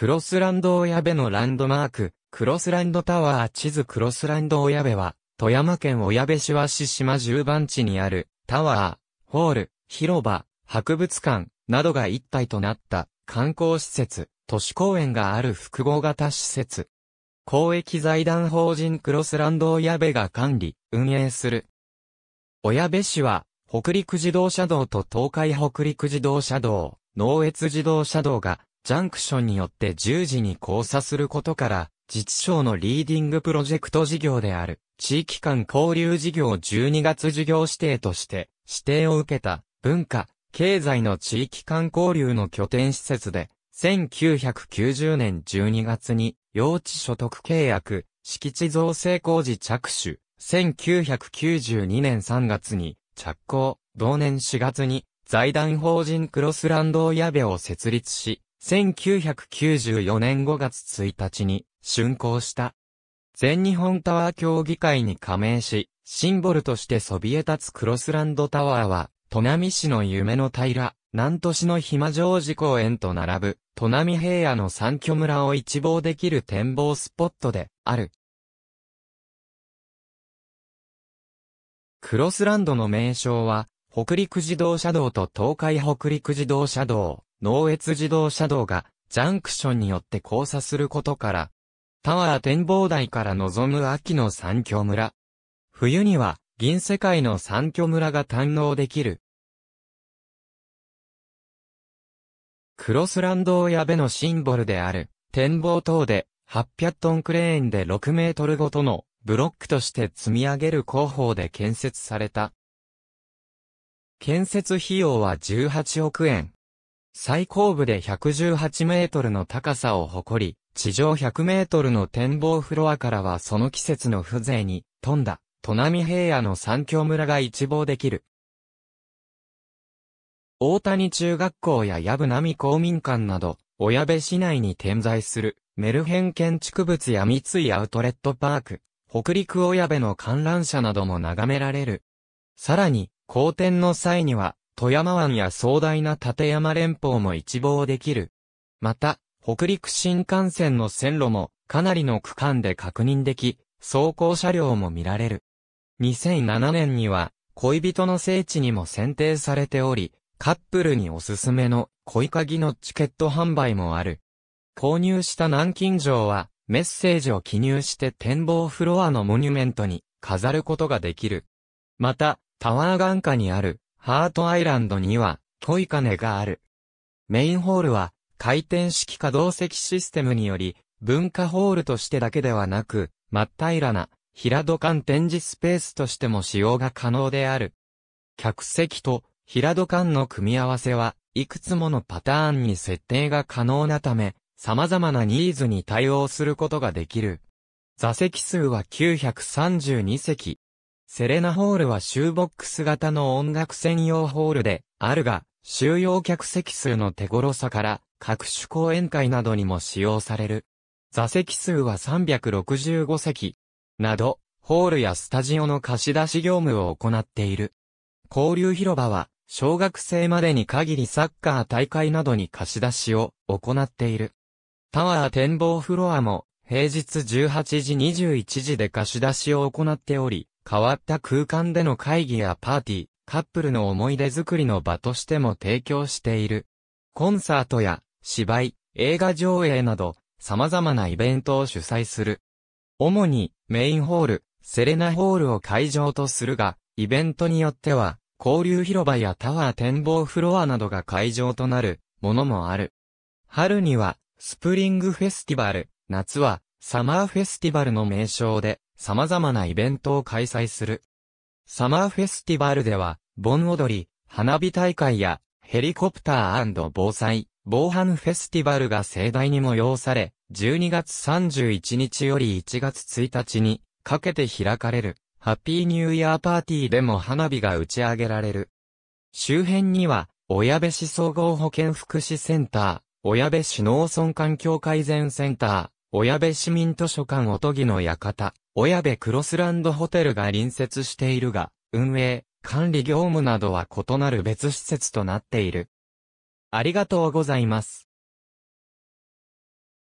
クロスランド親部のランドマーク、クロスランドタワー地図クロスランド親部は、富山県親部市市島十番地にある、タワー、ホール、広場、博物館、などが一体となった観光施設、都市公園がある複合型施設。公益財団法人クロスランド親部が管理、運営する。親部市は、北陸自動車道と東海北陸自動車道、農越自動車道がジャンクションによって十字に交差することから、自治省のリーディングプロジェクト事業である、地域間交流事業12月事業指定として、指定を受けた、文化、経済の地域間交流の拠点施設で、1990年12月に、用地所得契約、敷地造成工事着手、1992年3月に、着工、同年4月に、財団法人クロスランド親部を設立し、1994年5月1日に竣工した。全日本タワー協議会に加盟し、シンボルとしてそびえ立つクロスランドタワーは、砺波市の夢の平、南都市の暇常寺公園と並ぶ、砺波平野の三居村を一望できる展望スポットである。クロスランドの名称は、北陸自動車道と東海北陸自動車道、農越自動車道がジャンクションによって交差することから、タワー展望台から望む秋の三居村。冬には銀世界の三居村が堪能できる。クロスランド親部のシンボルである展望塔で800トンクレーンで6メートルごとのブロックとして積み上げる工法で建設された。建設費用は18億円。最高部で118メートルの高さを誇り、地上100メートルの展望フロアからはその季節の風情に富んだ、都波平野の三峡村が一望できる。大谷中学校や矢部並公民館など、小矢部市内に点在する、メルヘン建築物や三井アウトレットパーク、北陸小矢部の観覧車なども眺められる。さらに、公天の際には、富山湾や壮大な立山連峰も一望できる。また、北陸新幹線の線路もかなりの区間で確認でき、走行車両も見られる。2007年には恋人の聖地にも選定されており、カップルにおすすめの恋鍵のチケット販売もある。購入した南京錠はメッセージを記入して展望フロアのモニュメントに飾ることができる。また、タワー眼下にあるハートアイランドには、トイカネがある。メインホールは、回転式可動席システムにより、文化ホールとしてだけではなく、真っ平らな、平戸間展示スペースとしても使用が可能である。客席と平戸間の組み合わせは、いくつものパターンに設定が可能なため、様々なニーズに対応することができる。座席数は932席、セレナホールはシューボックス型の音楽専用ホールであるが、収容客席数の手頃さから各種講演会などにも使用される。座席数は365席など、ホールやスタジオの貸し出し業務を行っている。交流広場は、小学生までに限りサッカー大会などに貸し出しを行っている。タワー展望フロアも、平日18時21時で貸し出しを行っており、変わった空間での会議やパーティー、カップルの思い出作りの場としても提供している。コンサートや芝居、映画上映など様々なイベントを主催する。主にメインホール、セレナホールを会場とするが、イベントによっては交流広場やタワー展望フロアなどが会場となるものもある。春にはスプリングフェスティバル、夏はサマーフェスティバルの名称で様々なイベントを開催する。サマーフェスティバルでは、盆踊り、花火大会や、ヘリコプター防災、防犯フェスティバルが盛大に催され、12月31日より1月1日にかけて開かれる、ハッピーニューイヤーパーティーでも花火が打ち上げられる。周辺には、親部市総合保健福祉センター、親部市農村環境改善センター、親部市民図書館おとぎの館、親部クロスランドホテルが隣接しているが、運営、管理業務などは異なる別施設となっている。ありがとうございます。